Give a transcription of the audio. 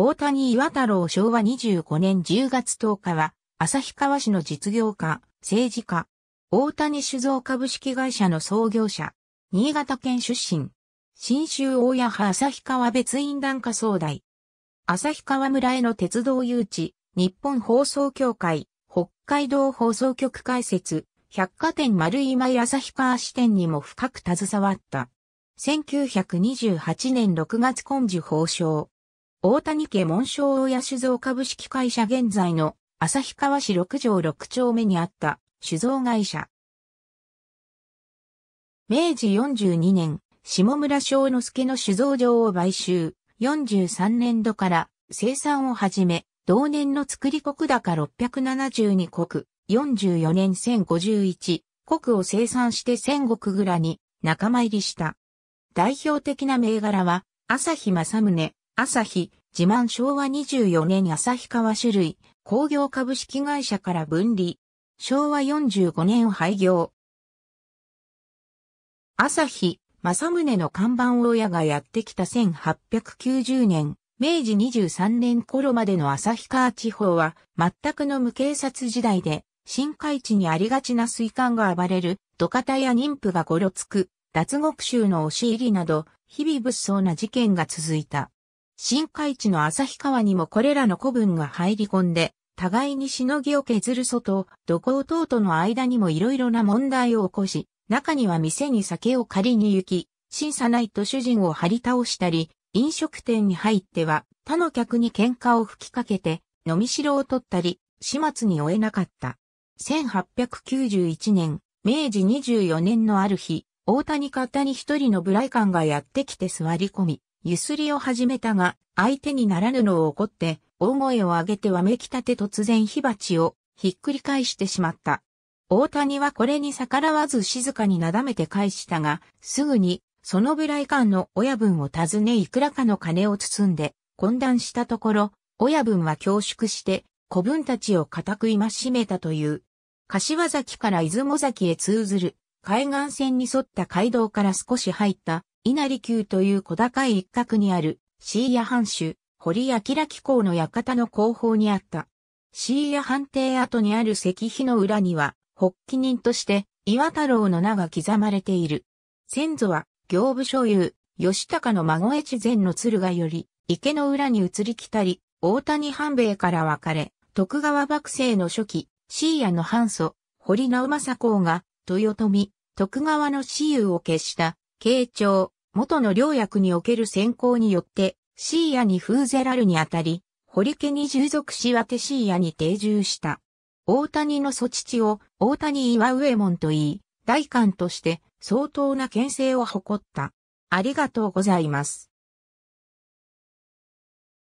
大谷岩太郎昭和25年10月10日は、旭川市の実業家、政治家、大谷酒造株式会社の創業者、新潟県出身、新州大谷派旭川別院団下総代、旭川村への鉄道誘致、日本放送協会、北海道放送局開設、百貨店丸今井旭川支店にも深く携わった。1928年6月根治法送。大谷家紋章親酒造株式会社現在の旭川市六条六丁目にあった酒造会社。明治42年、下村章之助の酒造場を買収、43年度から生産を始め、同年の作り国高672国、44年1051国を生産して1000国ぐらに仲間入りした。代表的な銘柄は、朝日正宗、朝日、自慢昭和24年旭川種類、工業株式会社から分離。昭和45年廃業。朝日、正宗の看板親がやってきた1890年、明治23年頃までの旭川地方は、全くの無警察時代で、深海地にありがちな水管が暴れる、土方や妊婦がごろつく、脱獄囚の押し入りなど、日々物騒な事件が続いた。深海地の旭川にもこれらの古文が入り込んで、互いにしのぎを削る外、ど土工等との間にもいろいろな問題を起こし、中には店に酒を借りに行き、審査ないと主人を張り倒したり、飲食店に入っては他の客に喧嘩を吹きかけて、飲みしろを取ったり、始末に終えなかった。1891年、明治24年のある日、大谷方に一人の無頼官がやってきて座り込み、ゆすりを始めたが、相手にならぬのを怒って、大声を上げてわめきたて突然火鉢をひっくり返してしまった。大谷はこれに逆らわず静かになだめて返したが、すぐに、そのぐらい間の親分を訪ねいくらかの金を包んで、懇談したところ、親分は恐縮して、子分たちを固く今しめたという。柏崎から出雲崎へ通ずる、海岸線に沿った街道から少し入った稲荷宮という小高い一角にある、椎谷藩主、堀明機公の館の後方にあった。椎谷藩邸跡にある石碑の裏には、発起人として、岩太郎の名が刻まれている。先祖は、行部所有、吉高の孫越前の鶴がより、池の裏に移り来たり、大谷藩兵から分かれ、徳川幕政の初期、椎谷の藩祖、堀直政公が、豊臣、徳川の私有を決した慶長、元の領役における選考によって、シーヤにフーゼラルにあたり、堀家に従属しワテシーヤに定住した。大谷の祖父を大谷岩上門と言い、大官として相当な権勢を誇った。ありがとうございます。